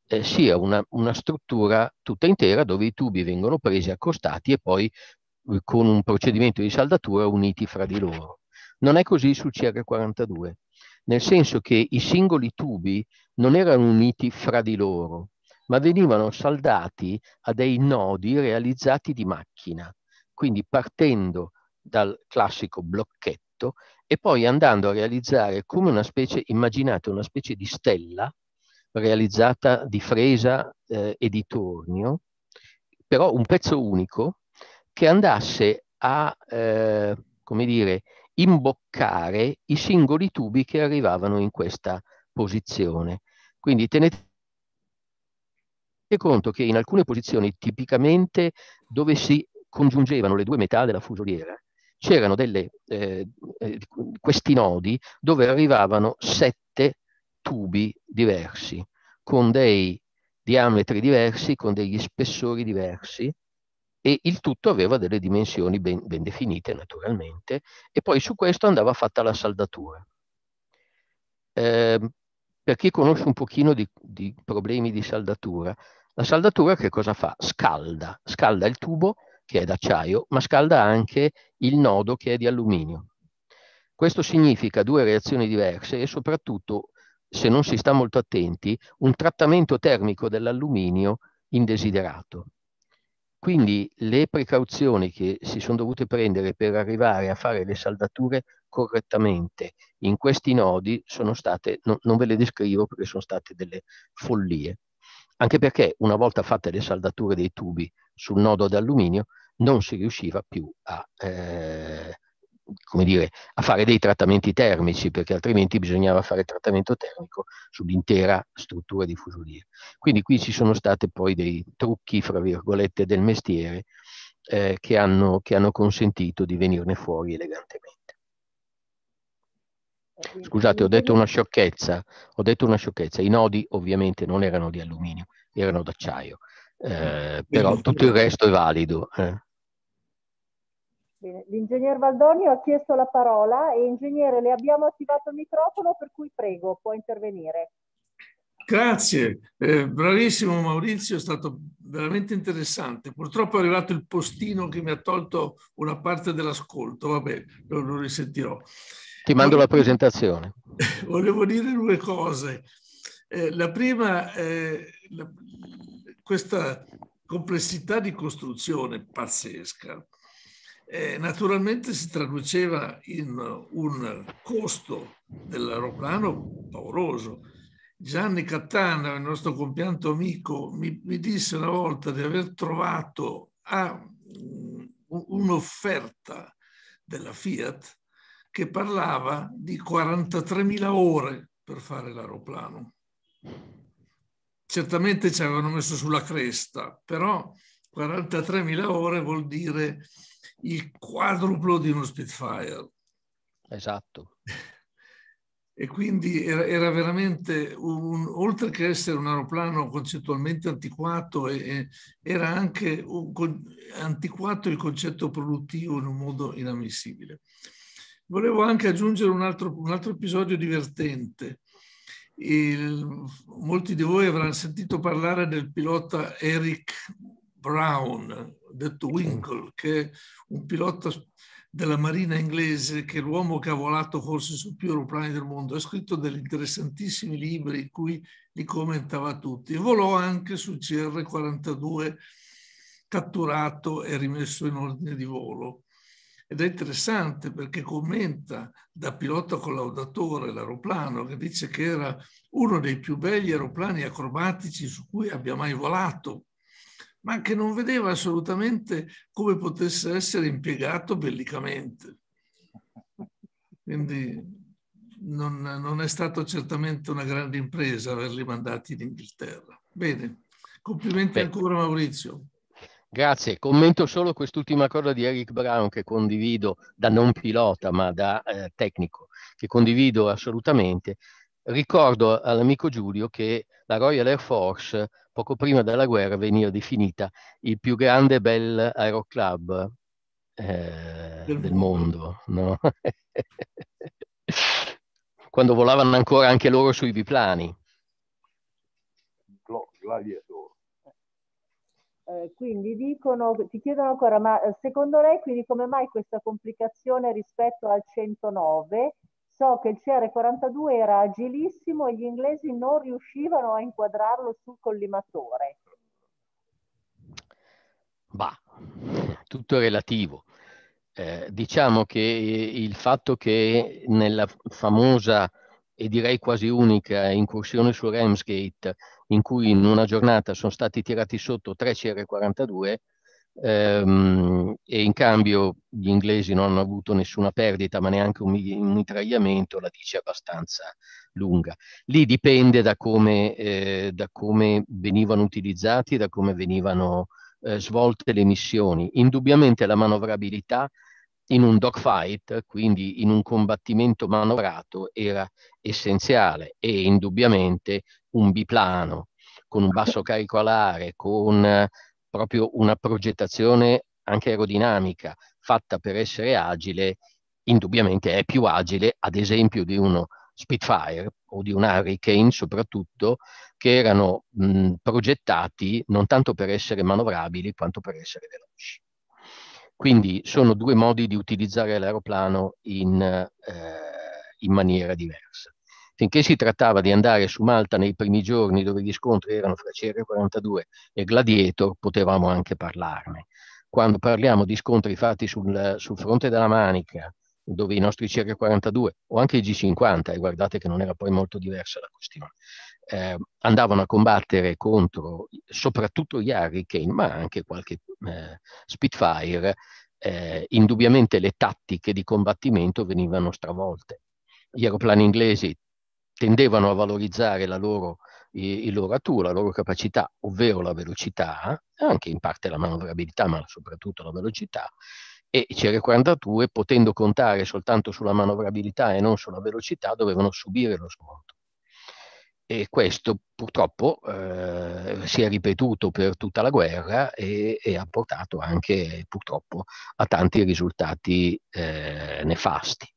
eh, sia una, una struttura tutta intera dove i tubi vengono presi, accostati e poi eh, con un procedimento di saldatura uniti fra di loro. Non è così su CR42, nel senso che i singoli tubi non erano uniti fra di loro, ma venivano saldati a dei nodi realizzati di macchina, quindi partendo dal classico blocchetto e poi andando a realizzare come una specie, immaginate una specie di stella realizzata di fresa eh, e di tornio, però un pezzo unico che andasse a, eh, come dire, imboccare i singoli tubi che arrivavano in questa posizione. Quindi tenete Tenete conto che in alcune posizioni, tipicamente dove si congiungevano le due metà della fusoliera, c'erano delle, eh, eh, questi nodi dove arrivavano sette tubi diversi, con dei diametri diversi, con degli spessori diversi, e il tutto aveva delle dimensioni ben, ben, definite naturalmente e poi su questo andava fatta la saldatura. Eh, per chi conosce un pochino di, di problemi di saldatura, la saldatura che cosa fa? Scalda, scalda il tubo che è d'acciaio, ma scalda anche il nodo che è di alluminio. Questo significa due reazioni diverse e soprattutto, se non si sta molto attenti, un trattamento termico dell'alluminio indesiderato. Quindi le precauzioni che si sono dovute prendere per arrivare a fare le saldature correttamente in questi nodi sono state, no, non ve le descrivo perché sono state delle follie anche perché una volta fatte le saldature dei tubi sul nodo d'alluminio non si riusciva più a, eh, dire, a fare dei trattamenti termici, perché altrimenti bisognava fare trattamento termico sull'intera struttura di fusoliera. Quindi qui ci sono stati poi dei trucchi, fra virgolette, del mestiere eh, che, hanno, che hanno consentito di venirne fuori elegantemente. Scusate, ho detto una sciocchezza, ho detto una sciocchezza. I nodi ovviamente non erano di alluminio, erano d'acciaio, eh, però tutto il resto è valido. Eh. Bene. L'ingegner Valdoni ha chiesto la parola e ingegnere le abbiamo attivato il microfono per cui prego, può intervenire. Grazie, eh, bravissimo Maurizio, è stato veramente interessante. Purtroppo è arrivato il postino che mi ha tolto una parte dell'ascolto, vabbè, lo, lo risentirò. Ti mando volevo, la presentazione. (laughs) Volevo dire due cose. Eh, la prima, è la, questa complessità di costruzione pazzesca eh, naturalmente si traduceva in un costo dell'aeroplano pauroso. Gianni Cattana, il nostro compianto amico, mi, mi disse una volta di aver trovato a, um, un'offerta della Fiat che parlava di 43.000 ore per fare l'aeroplano. Certamente ci avevano messo sulla cresta, però 43.000 ore vuol dire il quadruplo di uno Spitfire. Esatto. (laughs) E quindi era, era veramente, un, oltre che essere un aeroplano concettualmente antiquato, e, e era anche un, antiquato il concetto produttivo in un modo inammissibile. Volevo anche aggiungere un altro, un altro episodio divertente. Il, molti di voi avranno sentito parlare del pilota Eric Brown, detto mm. Winkle, che è un pilota della marina inglese che è l'uomo che ha volato forse su più aeroplani del mondo. Ha scritto degli interessantissimi libri in cui li commentava tutti. Volò anche sul CR-42 catturato e rimesso in ordine di volo ed è interessante perché commenta da pilota collaudatore l'aeroplano che dice che era uno dei più belli aeroplani acrobatici su cui abbia mai volato, ma che non vedeva assolutamente come potesse essere impiegato bellicamente. Quindi non, non è stata certamente una grande impresa averli mandati in Inghilterra. Bene, complimenti Beh. ancora Maurizio. Grazie, commento solo quest'ultima cosa di Eric Brown che condivido da non pilota ma da eh, tecnico, che condivido assolutamente. Ricordo all'amico Giulio che la Royal Air Force poco prima della guerra veniva definita il più grande bel aeroclub eh, del, mondo. No? (laughs) Quando volavano ancora anche loro sui biplani. Gl- eh, quindi dicono, ti chiedono ancora, ma eh, secondo lei quindi come mai questa complicazione rispetto al 109? So che il CR42 era agilissimo e gli inglesi non riuscivano a inquadrarlo sul collimatore. Bah, tutto è relativo. Eh, diciamo che il fatto che nella famosa e direi quasi unica eh, incursione su Ramsgate in cui in una giornata sono stati tirati sotto 3 CR42 ehm, e in cambio gli inglesi non hanno avuto nessuna perdita ma neanche un, mitragliamento, la dice abbastanza lunga. Lì dipende da come, eh, da come venivano utilizzati, da come venivano eh, svolte le missioni. Indubbiamente la manovrabilità in un dogfight, quindi in un combattimento manovrato, era essenziale e indubbiamente un biplano con un basso (laughs) carico alare, con eh, proprio una progettazione anche aerodinamica fatta per essere agile, indubbiamente è più agile ad esempio di uno Spitfire o di un Hurricane soprattutto, che erano mh, progettati non tanto per essere manovrabili quanto per essere veloci. Quindi sono due modi di utilizzare l'aeroplano in, eh, in maniera diversa. Finché si trattava di andare su Malta nei primi giorni dove gli scontri erano fra CR42 e Gladiator, potevamo anche parlarne. Quando parliamo di scontri fatti sul, sul fronte della Manica, dove i nostri CR42 o anche i G50, e guardate che non era poi molto diversa la questione, eh, andavano a combattere contro soprattutto gli Hurricane, ma anche qualche eh, Spitfire, eh, indubbiamente le tattiche di combattimento venivano stravolte. Gli aeroplani inglesi tendevano a valorizzare la loro, i, il loro attu, la loro capacità, ovvero la velocità, anche in parte la manovrabilità, ma soprattutto la velocità, e i CR42, potendo contare soltanto sulla manovrabilità e non sulla velocità, dovevano subire lo sconto e questo purtroppo eh, si è ripetuto per tutta la guerra e, e ha portato anche purtroppo a tanti risultati eh, nefasti.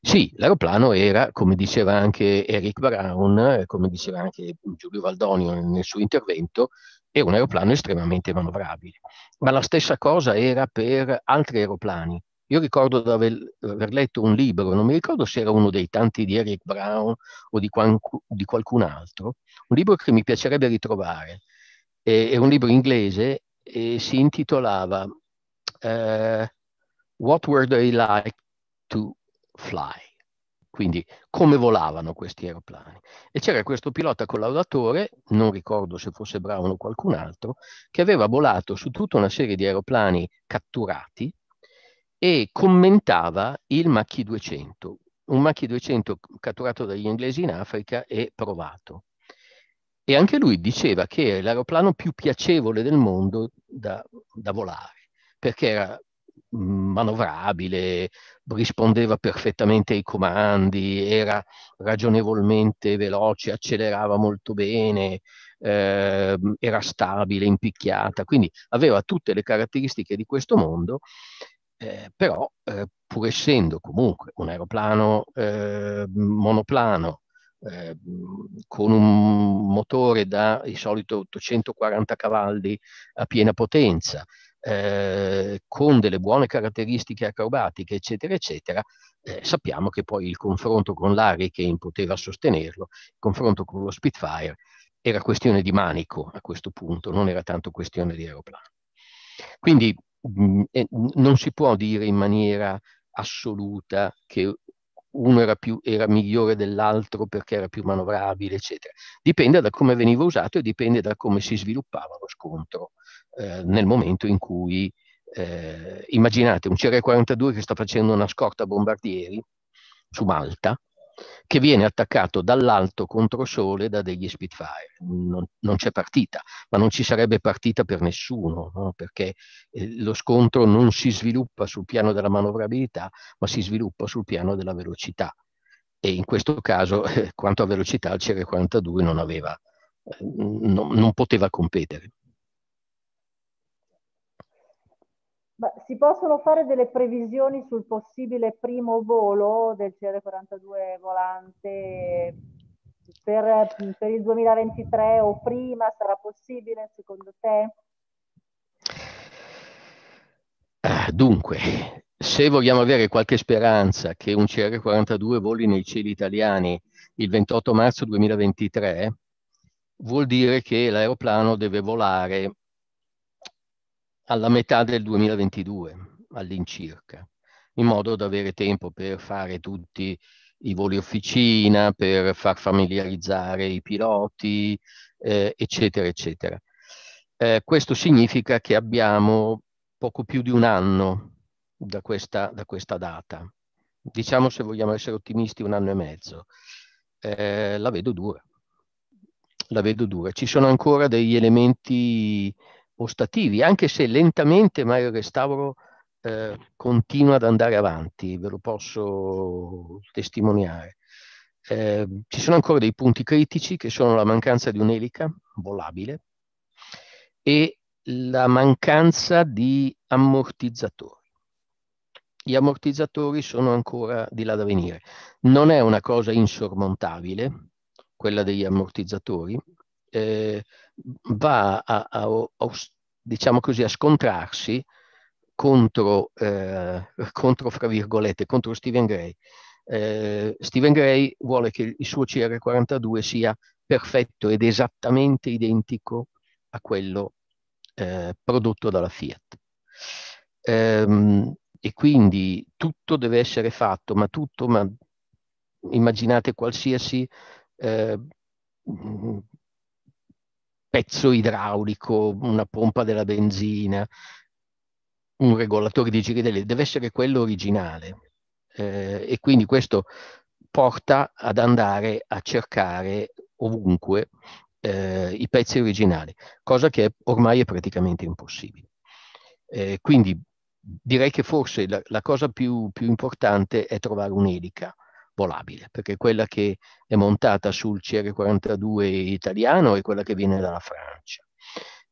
Sì, l'aeroplano era, come diceva anche Eric Brown, come diceva anche Giulio Valdonio nel suo intervento, era un aeroplano estremamente manovrabile, ma la stessa cosa era per altri aeroplani io ricordo di aver, aver, letto un libro, non mi ricordo se era uno dei tanti di Eric Brown o di, quan, di qualcun altro, un libro che mi piacerebbe ritrovare, eh, è un libro inglese e si intitolava uh, What Were They Like to Fly? Quindi come volavano questi aeroplani. E c'era questo pilota collaudatore, non ricordo se fosse Brown o qualcun altro, che aveva volato su tutta una serie di aeroplani catturati, e commentava il Macchi 200, un Macchi 200 catturato dagli inglesi in Africa e provato. E anche lui diceva che era l'aeroplano più piacevole del mondo da, da volare, perché era manovrabile, rispondeva perfettamente ai comandi, era ragionevolmente veloce, accelerava molto bene, eh, era stabile, impicchiata, quindi aveva tutte le caratteristiche di questo mondo eh, però eh, pur essendo comunque un aeroplano eh, monoplano eh, con un motore da di solito 840 cavalli a piena potenza, eh, con delle buone caratteristiche acrobatiche, eccetera, eccetera, eh, sappiamo che poi il confronto con l'Hurricane poteva sostenerlo, il confronto con lo Spitfire era questione di manico a questo punto, non era tanto questione di aeroplano. Quindi Mm, non si può dire in maniera assoluta che uno era, più, era migliore dell'altro perché era più manovrabile, eccetera. Dipende da come veniva usato e dipende da come si sviluppava lo scontro eh, nel momento in cui, eh, immaginate, un CR-42 che sta facendo una scorta bombardieri su Malta, che viene attaccato dall'alto contro sole da degli Spitfire. Non, non c'è partita, ma non ci sarebbe partita per nessuno, no? perché eh, lo scontro non si sviluppa sul piano della manovrabilità, ma si sviluppa sul piano della velocità. E in questo caso, eh, quanto a velocità, il CR42 non, aveva, eh, no, non poteva competere. Ma si possono fare delle previsioni sul possibile primo volo del CR42 volante per, per, il 2023 o prima? Sarà possibile secondo te? Eh, dunque, se vogliamo avere qualche speranza che un CR42 voli nei cieli italiani il 28 marzo 2023, vuol dire che l'aeroplano deve volare alla metà del 2022 all'incirca, in modo da avere tempo per fare tutti i voli officina, per far familiarizzare i piloti, eh, eccetera, eccetera. Eh, questo significa che abbiamo poco più di un anno da questa, da questa data. Diciamo, se vogliamo essere ottimisti, un anno e mezzo. Eh, la vedo dura. La vedo dura. Ci sono ancora degli elementi ostativi, anche se lentamente ma il Restauro eh, continua ad andare avanti, ve lo posso testimoniare. Eh, ci sono ancora dei punti critici che sono la mancanza di un'elica volabile e la mancanza di ammortizzatori. Gli ammortizzatori sono ancora di là da venire. Non è una cosa insormontabile quella degli ammortizzatori. Eh, va a, a, a diciamo così, a scontrarsi contro, eh, contro, fra virgolette, contro Stephen Gray. Eh, Stephen Gray vuole che il suo CR42 sia perfetto ed esattamente identico a quello eh, prodotto dalla Fiat. Ehm, e quindi tutto deve essere fatto, ma tutto, ma immaginate qualsiasi eh, pezzo idraulico, una pompa della benzina, un regolatore di giridelli, deve essere quello originale. Eh, e quindi questo porta ad andare a cercare ovunque eh, i pezzi originali, cosa che ormai è praticamente impossibile. Eh, quindi direi che forse la, la cosa più, più importante è trovare un'elica volabile, perché quella che è montata sul CR42 italiano è quella che viene dalla Francia.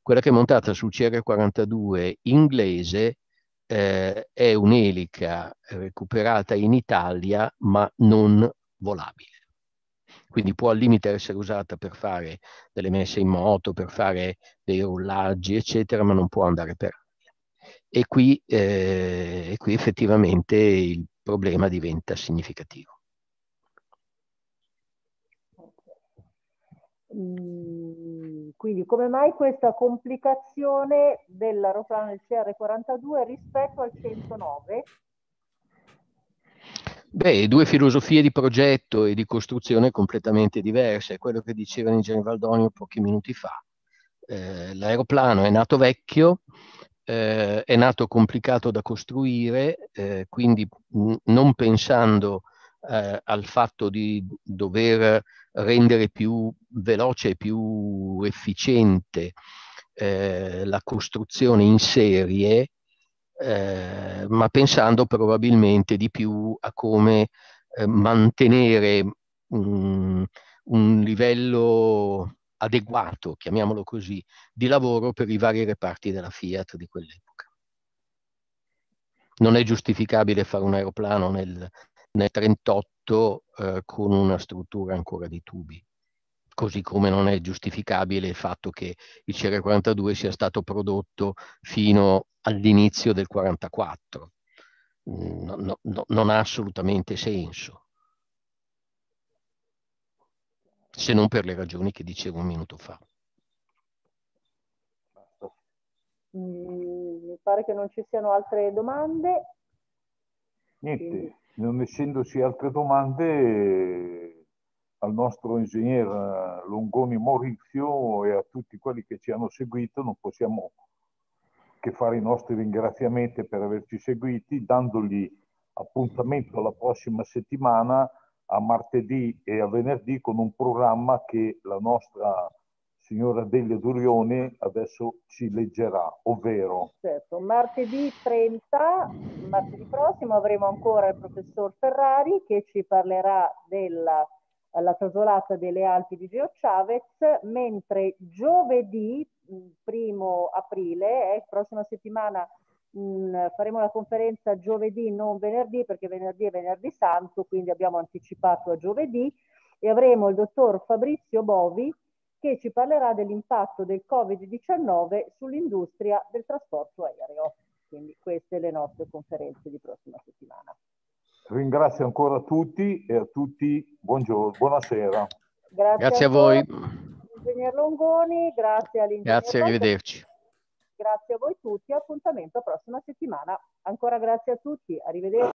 Quella che è montata sul CR42 inglese eh, è un'elica recuperata in Italia ma non volabile. Quindi può al limite essere usata per fare delle messe in moto, per fare dei rullaggi, eccetera, ma non può andare per aria. E qui, eh, qui effettivamente il problema diventa significativo. Mm, quindi come mai questa complicazione dell'aeroplano del CR42 rispetto al 109? Beh, due filosofie di progetto e di costruzione completamente diverse, è quello che diceva l'ingegner Valdonio pochi minuti fa. Eh, l'aeroplano è nato vecchio, eh, è nato complicato da costruire, eh, quindi mh, non pensando eh, al fatto di dover rendere più veloce e più efficiente eh, la costruzione in serie, eh, ma pensando probabilmente di più a come eh, mantenere um, un livello adeguato, chiamiamolo così, di lavoro per i vari reparti della Fiat di quell'epoca. Non è giustificabile fare un aeroplano nel, nel 38 fatto eh, con una struttura ancora di tubi, così come non è giustificabile il fatto che il CR42 sia stato prodotto fino all'inizio del 44. Mm, no, no, no, non ha assolutamente senso, se non per le ragioni che dicevo un minuto fa. Mm, mi pare che non ci siano altre domande. Niente. Quindi non essendoci altre domande, al nostro ingegnere eh, Longoni Maurizio e a tutti quelli che ci hanno seguito non possiamo che fare i nostri ringraziamenti per averci seguiti, dandogli appuntamento la prossima settimana a martedì e a venerdì con un programma che la nostra signora Delia Durione adesso ci leggerà, ovvero... Certo, martedì 30, martedì prossimo, avremo ancora il professor Ferrari che ci parlerà della casolata delle Alpi di Geo Chavez, mentre giovedì, mm, primo aprile, eh, prossima settimana mh, mm, faremo la conferenza giovedì, non venerdì, perché venerdì è venerdì santo, quindi abbiamo anticipato a giovedì, e avremo il dottor Fabrizio Bovi, che ci parlerà dell'impatto del Covid-19 sull'industria del trasporto aereo. Quindi queste le nostre conferenze di prossima settimana. Ringrazio ancora tutti e a tutti buongiorno, buonasera. Grazie, grazie a, voi. Ingegner Longoni, grazie all'ingegner. Grazie, arrivederci. Grazie a voi tutti, appuntamento prossima settimana. Ancora grazie a tutti, arrivederci.